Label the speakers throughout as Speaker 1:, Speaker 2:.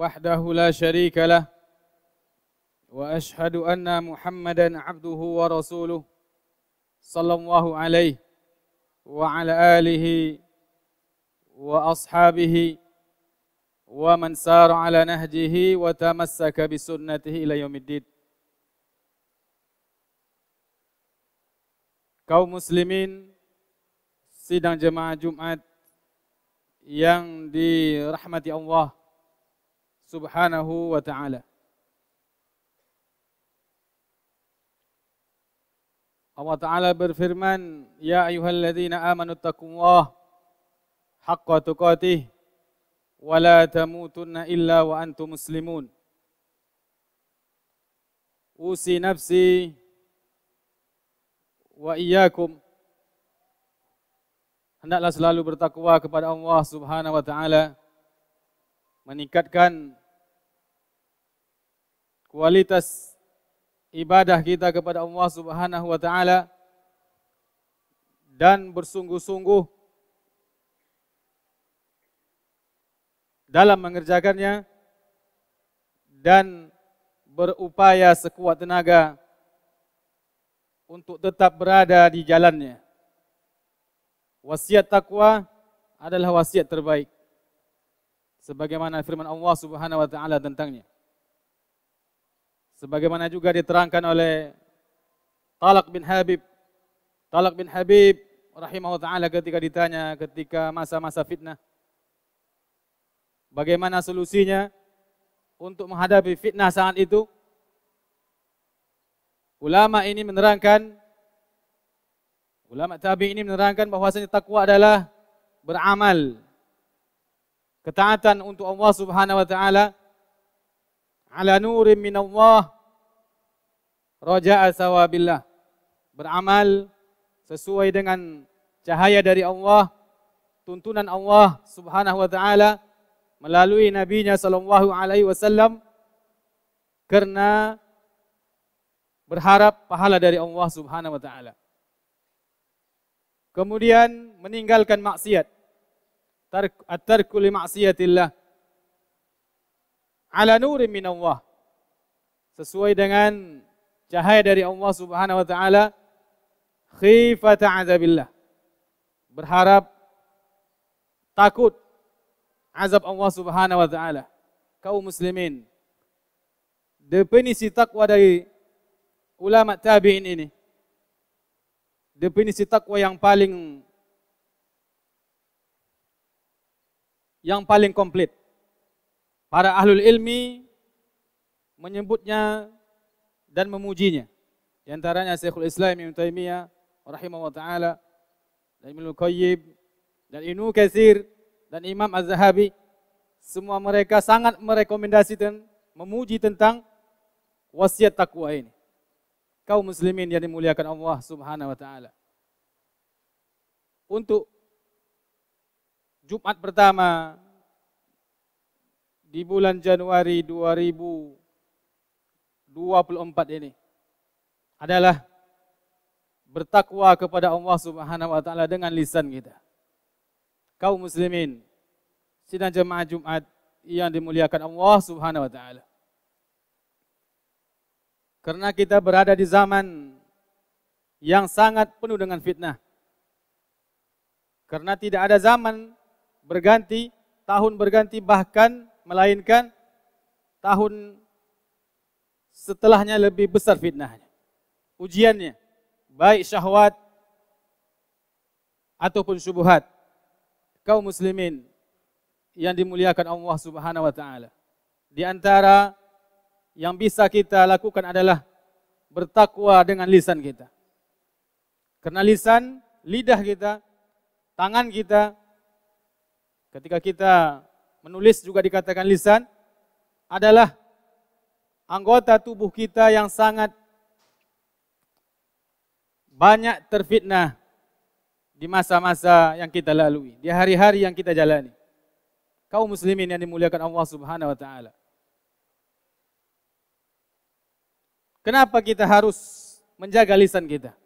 Speaker 1: وحده لا شريك له واشهد ان محمدا عبده ورسوله صلى الله عليه وعلى اله واصحابه ومن سار على نهجه وتمسك بسنته الى يوم الدين kaum muslimin sidang jemaah Jumat yang dirahmati Allah subhanahu wa ta'ala. Allah Ta'ala berfirman, Ya ayuhalladzina amanu taqumullah haqqa tuqatih wa la tamutunna illa wa antum muslimun. Usi nafsi wa iyyakum hendaklah selalu bertakwa kepada Allah Subhanahu wa taala meningkatkan kualitas ibadah kita kepada Allah Subhanahu wa taala dan bersungguh-sungguh dalam mengerjakannya dan berupaya sekuat tenaga untuk tetap berada di jalannya. Wasiat takwa adalah wasiat terbaik. Sebagaimana firman Allah Subhanahu wa taala tentangnya. Sebagaimana juga diterangkan oleh Talak bin Habib. Talak bin Habib rahimahu ta'ala ketika ditanya ketika masa-masa fitnah. Bagaimana solusinya untuk menghadapi fitnah saat itu? Ulama ini menerangkan, ulama tabi ini menerangkan bahwasanya takwa adalah beramal. Ketaatan untuk Allah subhanahu wa ta'ala ala nurim min Allah roja'a sawabillah. Beramal sesuai dengan cahaya dari Allah, tuntunan Allah Subhanahu wa taala melalui nabinya sallallahu alaihi wasallam karena berharap pahala dari Allah Subhanahu wa taala. Kemudian meninggalkan maksiat. At-tarku li maksiatillah. Ala nurin min Allah. Sesuai dengan cahaya dari Allah Subhanahu wa taala khifata azabillah. Berharap takut azab Allah Subhanahu wa taala. Kaum muslimin. Definisi takwa dari ulama tabi'in ini. Definisi takwa yang paling yang paling komplit. Para ahlul ilmi menyebutnya dan memujinya. Di antaranya Syekhul Islam Ibn Taimiyah rahimahullah taala dan Ibnu Qayyim dan Ibnu Katsir dan Imam Az-Zahabi semua mereka sangat merekomendasi dan memuji tentang wasiat takwa ini. Kau muslimin yang dimuliakan Allah Subhanahu wa taala. Untuk Jumat pertama di bulan Januari 2000 24 ini adalah bertakwa kepada Allah Subhanahu wa taala dengan lisan kita. Kaum muslimin, sidang jemaah Jumat yang dimuliakan Allah Subhanahu wa taala. Karena kita berada di zaman yang sangat penuh dengan fitnah. Karena tidak ada zaman berganti, tahun berganti bahkan melainkan tahun setelahnya lebih besar fitnahnya. Ujiannya, baik syahwat ataupun syubuhat. Kau muslimin yang dimuliakan Allah Subhanahu wa taala. Di antara yang bisa kita lakukan adalah bertakwa dengan lisan kita. Karena lisan, lidah kita, tangan kita ketika kita menulis juga dikatakan lisan adalah anggota tubuh kita yang sangat banyak terfitnah di masa-masa yang kita lalui, di hari-hari yang kita jalani. Kau muslimin yang dimuliakan Allah Subhanahu wa taala. Kenapa kita harus menjaga lisan kita?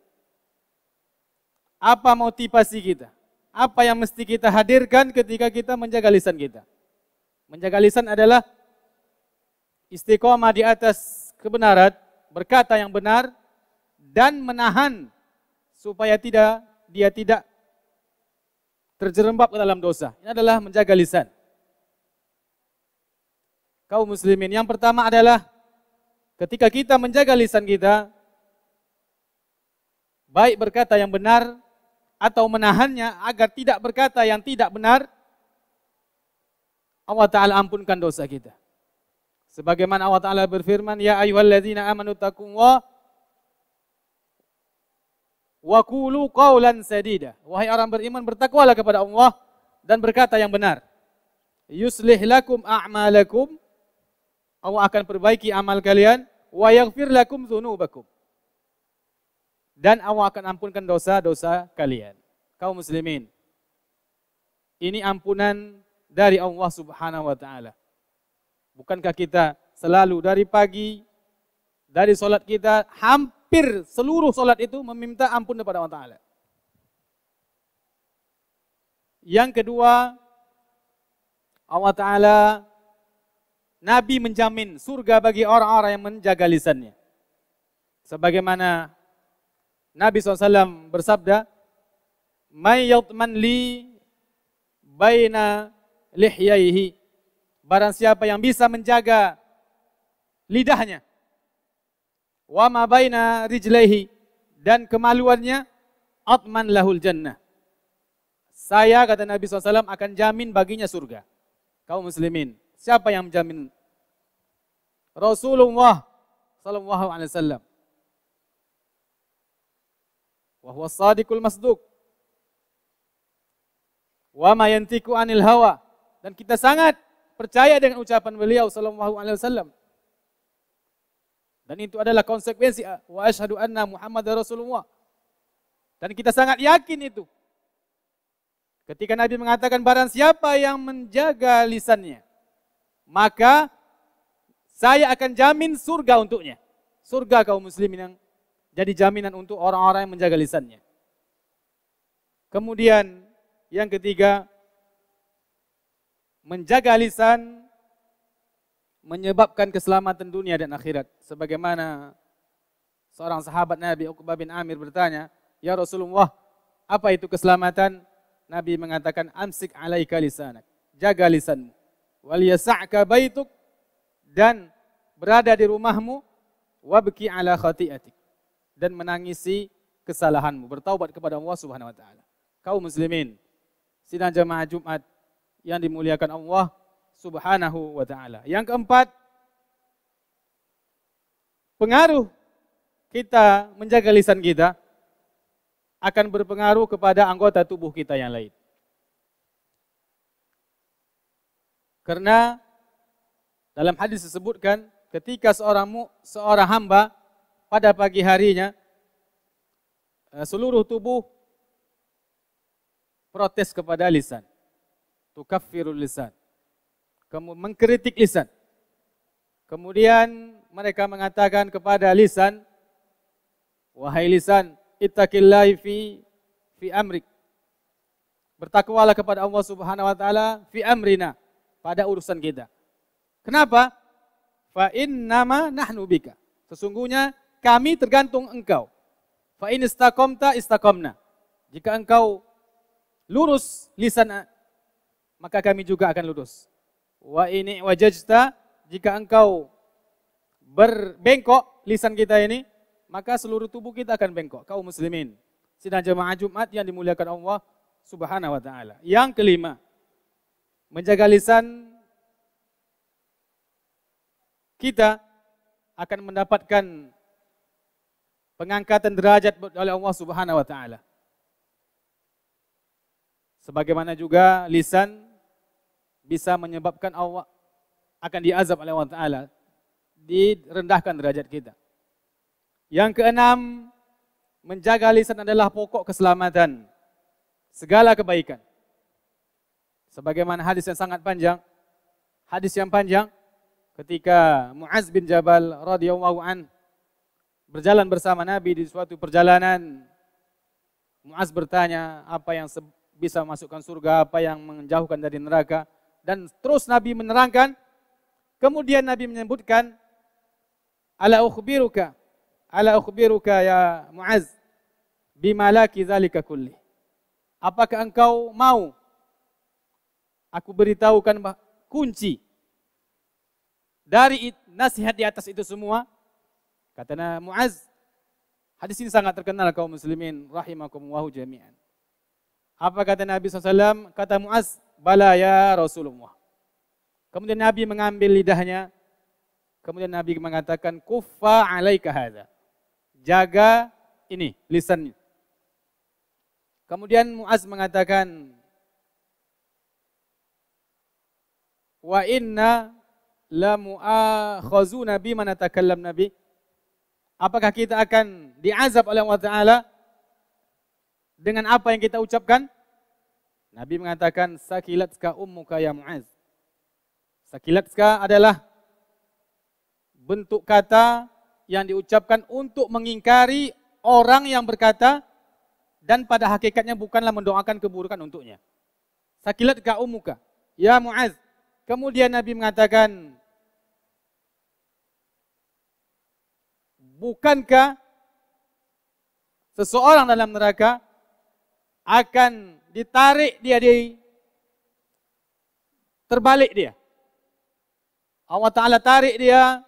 Speaker 1: Apa motivasi kita? Apa yang mesti kita hadirkan ketika kita menjaga lisan kita? Menjaga lisan adalah istiqomah di atas kebenaran, berkata yang benar dan menahan supaya tidak dia tidak terjerembab ke dalam dosa. Ini adalah menjaga lisan. Kau muslimin, yang pertama adalah ketika kita menjaga lisan kita, baik berkata yang benar atau menahannya agar tidak berkata yang tidak benar, Allah Ta'ala ampunkan dosa kita. Sebagaimana Allah Ta'ala berfirman, Ya ayuhalladzina amanu takum wa kulu qawlan sadida. Wahai orang beriman, bertakwalah kepada Allah dan berkata yang benar. Yuslih lakum a'malakum. Allah akan perbaiki amal kalian. Wa yaghfir lakum zunubakum. Dan Allah akan ampunkan dosa-dosa kalian. Kau muslimin. Ini ampunan dari Allah Subhanahu wa taala. Bukankah kita selalu dari pagi, dari solat kita, hampir seluruh solat itu meminta ampun kepada Allah Ta'ala. Yang kedua, Allah Ta'ala, Nabi menjamin surga bagi orang-orang yang menjaga lisannya. Sebagaimana Nabi SAW bersabda, May yatman li baina lihyaihi Barang siapa yang bisa menjaga lidahnya, wa ma baina rijlaihi dan kemaluannya, atman lahul jannah. Saya kata Nabi SAW akan jamin baginya surga. Kau muslimin, siapa yang menjamin? Rasulullah sallallahu alaihi wasallam. Wa huwa sadiqul masduq. Wa ma yantiku anil hawa. Dan kita sangat percaya dengan ucapan beliau sallallahu alaihi wasallam. Dan itu adalah konsekuensi ah, wa asyhadu anna Muhammad Rasulullah. Dan kita sangat yakin itu. Ketika Nabi mengatakan barang siapa yang menjaga lisannya, maka saya akan jamin surga untuknya. Surga kaum muslimin yang jadi jaminan untuk orang-orang yang menjaga lisannya. Kemudian yang ketiga, menjaga lisan menyebabkan keselamatan dunia dan akhirat. Sebagaimana seorang sahabat Nabi Uqbah bin Amir bertanya, "Ya Rasulullah, apa itu keselamatan?" Nabi mengatakan, "Amsik alaika lisanak." Jaga lisan "Wal yas'aka baituk" dan berada di rumahmu wabki ala khati'atik dan menangisi kesalahanmu, bertaubat kepada Allah Subhanahu wa taala. Kau muslimin, sidang jemaah Jumat yang dimuliakan Allah Subhanahu wa taala. Yang keempat, pengaruh kita menjaga lisan kita akan berpengaruh kepada anggota tubuh kita yang lain. Karena dalam hadis disebutkan ketika seorang seorang hamba pada pagi harinya eh, seluruh tubuh protes kepada lisan tukaffirul lisan. Kamu mengkritik lisan. Kemudian mereka mengatakan kepada lisan, wahai lisan, ittaqillahi fi fi amrik. Bertakwalah kepada Allah Subhanahu wa taala fi amrina pada urusan kita. Kenapa? Fa innama nahnu bika. Sesungguhnya kami tergantung engkau. Fa in istaqamta istaqamna. Jika engkau lurus lisan maka kami juga akan lurus. Wa ini wajajta jika engkau berbengkok lisan kita ini, maka seluruh tubuh kita akan bengkok. Kau muslimin. Sidang jemaah Jumat yang dimuliakan Allah Subhanahu wa taala. Yang kelima, menjaga lisan kita akan mendapatkan pengangkatan derajat oleh Allah Subhanahu wa taala. Sebagaimana juga lisan bisa menyebabkan Allah akan diazab oleh Allah Ta'ala. Direndahkan derajat kita. Yang keenam, menjaga lisan adalah pokok keselamatan. Segala kebaikan. Sebagaimana hadis yang sangat panjang, hadis yang panjang ketika Muaz bin Jabal radhiyallahu an berjalan bersama Nabi di suatu perjalanan Muaz bertanya apa yang bisa masukkan surga, apa yang menjauhkan dari neraka dan terus Nabi menerangkan. Kemudian Nabi menyebutkan ala ukhbiruka ala ukhbiruka ya Muaz bimalaki zalika kulli. Apakah engkau mau aku beritahukan kunci dari nasihat di atas itu semua? Nabi Muaz, hadis ini sangat terkenal kaum muslimin rahimakumullah jami'an. Apa kata Nabi SAW? Kata Muaz, Bala ya Rasulullah. Kemudian Nabi mengambil lidahnya. Kemudian Nabi mengatakan, Kuffa alaika hadha. Jaga ini, lisannya. Kemudian Muaz mengatakan, Wa inna la mu'akhazuna bima natakallam nabi. Apakah kita akan diazab oleh Allah Ta'ala dengan apa yang kita ucapkan? Nabi mengatakan sakilatka ummuka ya Muaz. Sakilatka adalah bentuk kata yang diucapkan untuk mengingkari orang yang berkata dan pada hakikatnya bukanlah mendoakan keburukan untuknya. Sakilatka ummuka ya Muaz. Kemudian Nabi mengatakan bukankah seseorang dalam neraka akan ditarik dia di terbalik dia. Allah Ta'ala tarik dia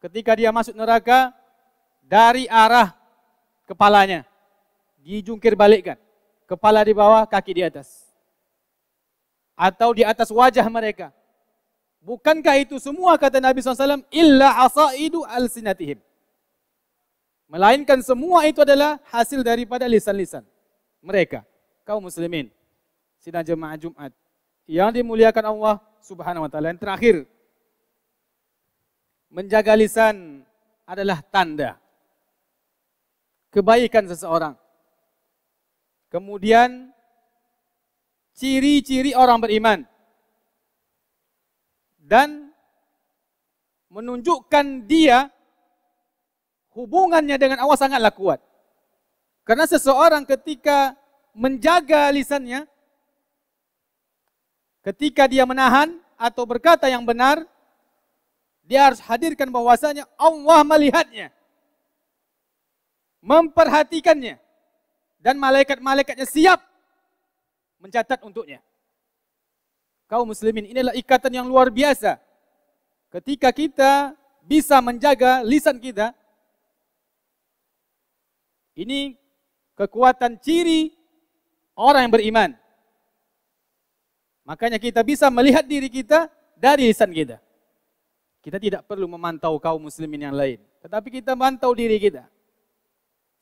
Speaker 1: ketika dia masuk neraka dari arah kepalanya. Dijungkir balikkan. Kepala di bawah, kaki di atas. Atau di atas wajah mereka. Bukankah itu semua kata Nabi SAW, illa asaidu al-sinatihim. Melainkan semua itu adalah hasil daripada lisan-lisan mereka kaum muslimin. Sidang jemaah Jumat. Yang dimuliakan Allah subhanahu wa ta'ala. Yang terakhir, menjaga lisan adalah tanda kebaikan seseorang. Kemudian ciri-ciri orang beriman dan menunjukkan dia hubungannya dengan Allah sangatlah kuat. Karena seseorang ketika menjaga lisannya, ketika dia menahan atau berkata yang benar, dia harus hadirkan bahwasanya Allah melihatnya, memperhatikannya, dan malaikat-malaikatnya siap mencatat untuknya. Kau muslimin, inilah ikatan yang luar biasa. Ketika kita bisa menjaga lisan kita, ini kekuatan ciri orang yang beriman. Makanya kita bisa melihat diri kita dari lisan kita. Kita tidak perlu memantau kaum muslimin yang lain. Tetapi kita memantau diri kita.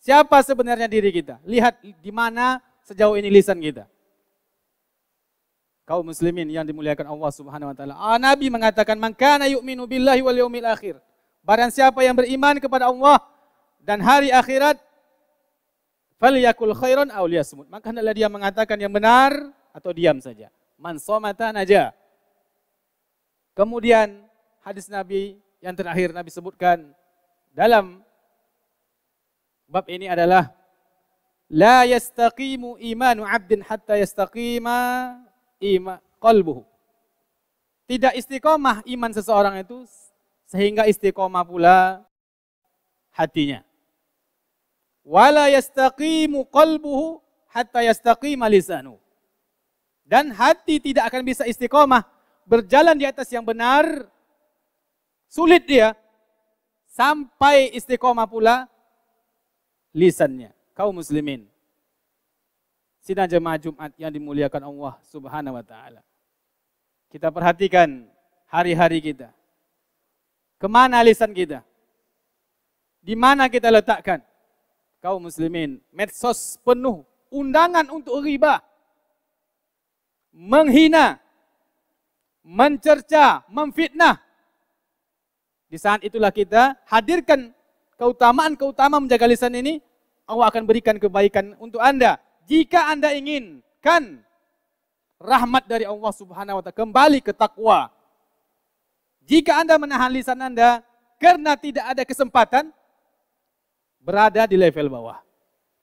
Speaker 1: Siapa sebenarnya diri kita? Lihat di mana sejauh ini lisan kita. Kaum muslimin yang dimuliakan Allah Subhanahu wa taala. Ah, Nabi mengatakan, "Man kana yu'minu billahi wal yawmil akhir." Barang siapa yang beriman kepada Allah dan hari akhirat, Falyakul khairan aw liyasmut. Maka hendaklah dia mengatakan yang benar atau diam saja. Man somata aja Kemudian hadis Nabi yang terakhir Nabi sebutkan dalam bab ini adalah la yastaqimu imanu 'abdin hatta yastaqima ima qalbuhu. Tidak istiqomah iman seseorang itu sehingga istiqomah pula hatinya wala yastaqimu qalbuhu hatta yastaqima lisanu. Dan hati tidak akan bisa istiqomah berjalan di atas yang benar sulit dia sampai istiqomah pula lisannya. Kau muslimin. Sidang jemaah Jumat yang dimuliakan Allah Subhanahu wa taala. Kita perhatikan hari-hari kita. Kemana lisan kita? Di mana kita letakkan? kaum muslimin. Medsos penuh undangan untuk riba. Menghina, mencerca, memfitnah. Di saat itulah kita hadirkan keutamaan-keutamaan menjaga lisan ini. Allah akan berikan kebaikan untuk Anda. Jika Anda inginkan rahmat dari Allah Subhanahu wa taala kembali ke takwa. Jika Anda menahan lisan Anda karena tidak ada kesempatan, berada di level bawah.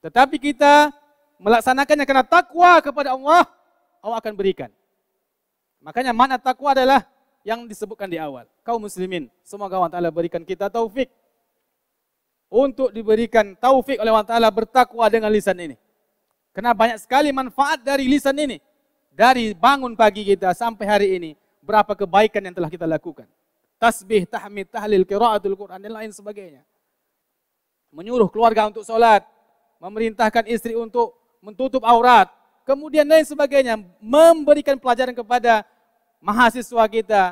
Speaker 1: Tetapi kita melaksanakannya karena takwa kepada Allah, Allah akan berikan. Makanya mana takwa adalah yang disebutkan di awal. Kau muslimin, semoga Allah Ta'ala berikan kita taufik. Untuk diberikan taufik oleh Allah Ta'ala bertakwa dengan lisan ini. Karena banyak sekali manfaat dari lisan ini. Dari bangun pagi kita sampai hari ini, berapa kebaikan yang telah kita lakukan. Tasbih, tahmid, tahlil, kiraatul Quran, dan lain sebagainya menyuruh keluarga untuk sholat, memerintahkan istri untuk menutup aurat, kemudian lain sebagainya, memberikan pelajaran kepada mahasiswa kita,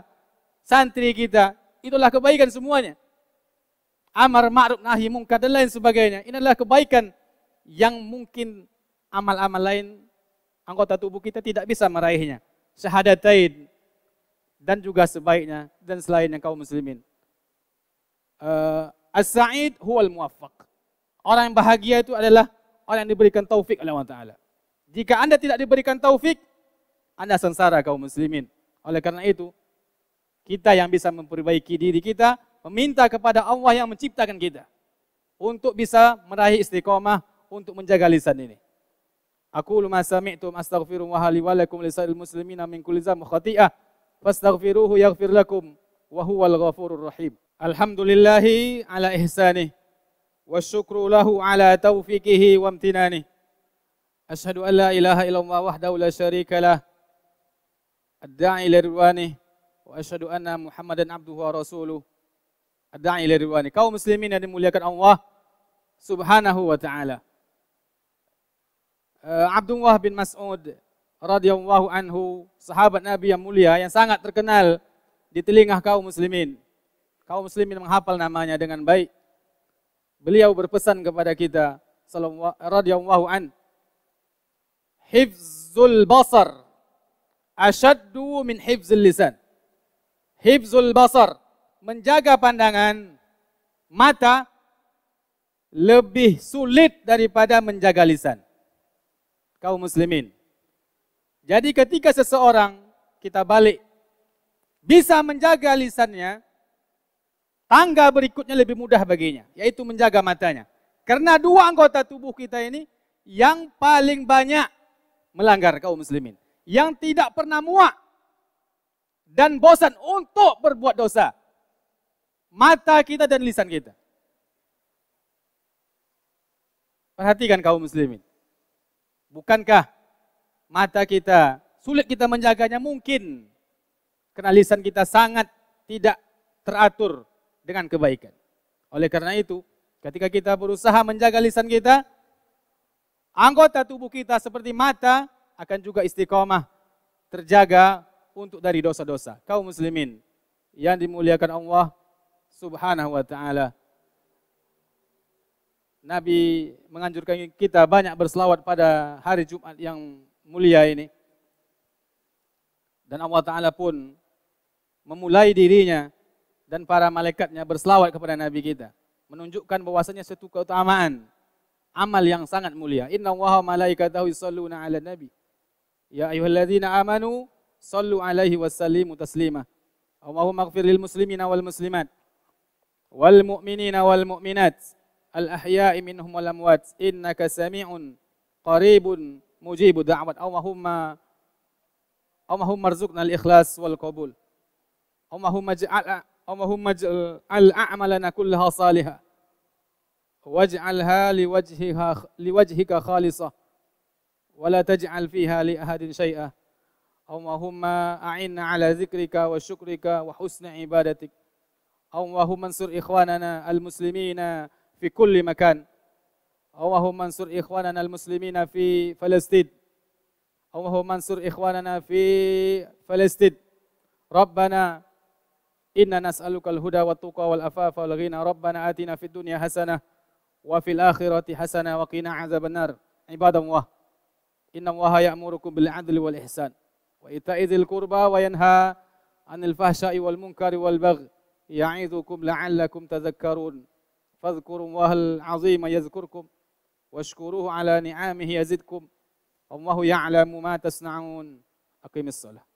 Speaker 1: santri kita, itulah kebaikan semuanya. Amar ma'ruf nahi mungkar dan lain sebagainya. Inilah kebaikan yang mungkin amal-amal lain anggota tubuh kita tidak bisa meraihnya. Syahadatain dan juga sebaiknya dan selainnya kaum muslimin. Uh, As-sa'id huwal muwaffaq. Orang yang bahagia itu adalah orang yang diberikan taufik oleh Allah Ta'ala. Jika anda tidak diberikan taufik, anda sengsara kaum muslimin. Oleh karena itu, kita yang bisa memperbaiki diri kita, meminta kepada Allah yang menciptakan kita. Untuk bisa meraih istiqomah, untuk menjaga lisan ini. Aku lu sami'tum astaghfiru wa hali wa lisa'il muslimina min kulli khati'ah fastaghfiruhu yaghfir lakum وهو الغفور الرحيم الحمد لله على إحسانه والشكر له على توفيقه وامتنانه أشهد أن لا إله إلا الله وحده لا شريك له الداعي لرضوانه وأشهد أن محمدا عبده ورسوله الداعي لرضوانه kaum مسلمين yang dimuliakan Allah subhanahu wa ta'ala uh, Abdullah bin Mas'ud radhiyallahu anhu sahabat Nabi yang yang sangat terkenal di telinga kaum muslimin. Kaum muslimin menghafal namanya dengan baik. Beliau berpesan kepada kita radhiyallahu an hifzul basar asyaddu min hifzul lisan. Hifzul basar menjaga pandangan mata lebih sulit daripada menjaga lisan. Kaum muslimin. Jadi ketika seseorang kita balik bisa menjaga lisannya, tangga berikutnya lebih mudah baginya, yaitu menjaga matanya. Karena dua anggota tubuh kita ini yang paling banyak melanggar kaum muslimin. Yang tidak pernah muak dan bosan untuk berbuat dosa. Mata kita dan lisan kita. Perhatikan kaum muslimin. Bukankah mata kita sulit kita menjaganya mungkin karena lisan kita sangat tidak teratur dengan kebaikan. Oleh karena itu, ketika kita berusaha menjaga lisan kita, anggota tubuh kita seperti mata akan juga istiqomah terjaga untuk dari dosa-dosa. Kau muslimin yang dimuliakan Allah Subhanahu wa taala. Nabi menganjurkan kita banyak berselawat pada hari Jumat yang mulia ini. Dan Allah Ta'ala pun memulai dirinya dan para malaikatnya berselawat kepada Nabi kita. Menunjukkan bahwasanya satu keutamaan. Amal yang sangat mulia. Inna allaha malaikatahu yusalluna ala nabi. Ya ayuhalladzina amanu sallu alaihi wasallimu taslima. Allahumma gfir lil muslimina wal muslimat. Wal mu'minina wal mu'minat. Al ahya'i minhum wal amwat. Innaka sami'un qaribun mujibu da'wat. Allahumma Allahumma rzuqna al-ikhlas wal qabul. اللهم اجعل اللهم اجعل أعمالنا كلها صالحة واجعلها لوجهها لوجهك خالصة ولا تجعل فيها لأحد شيئا اللهم أعنا على ذكرك وشكرك وحسن عبادتك اللهم انصر إخواننا المسلمين في كل مكان اللهم انصر إخواننا المسلمين في فلسطين اللهم انصر إخواننا في فلسطين ربنا إنا نسألك الهدى والتقى والأفاف والغنى ربنا آتنا في الدنيا حسنة وفي الآخرة حسنة وقنا عذاب النار عباد الله إن الله يأمركم بالعدل والإحسان وإيتاء ذي القربى وينهى عن الفحشاء والمنكر والبغي يعظكم لعلكم تذكرون فاذكروا الله العظيم يذكركم واشكروه على نعمه يزدكم الله يعلم ما تصنعون أقيم الصلاة